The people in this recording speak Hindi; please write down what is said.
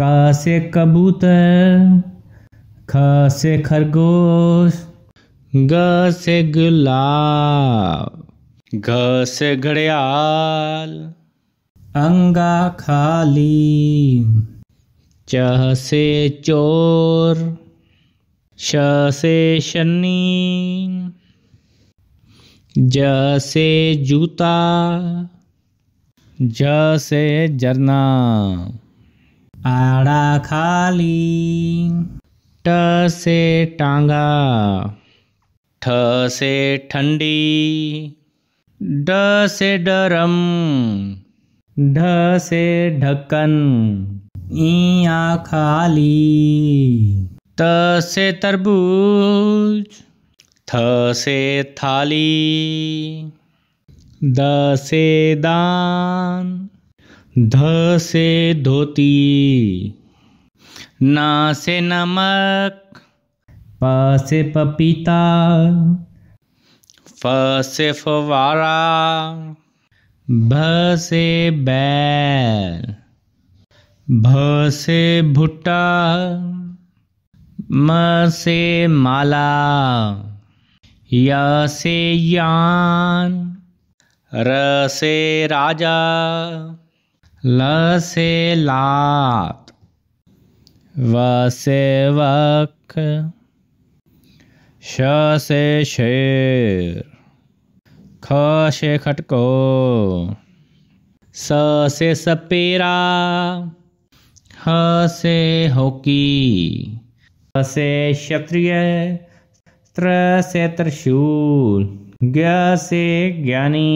का से कबूतर खा से खरगोश ग से गुलाब घ से घड़ियाल अंगा खाली चह से चोर श से शनि ज से जूता ज से झरना आड़ा खाली ट से टांगा ठ से ठंडी ड से डरम ढ से ढक्कन ईया खाली त से तरबूज थ से थाली द से दान ध से धोती ना से नमक प से पपीता फ से फवारा भ से बैल भ से भुट्टा म से माला य से यान र से राजा ल से लात व से वक श से शेर ख से खटको स से सपेरा ह से हॉकी से क्षत्रिय त्र से त्रिशूल ज्ञ से ज्ञानी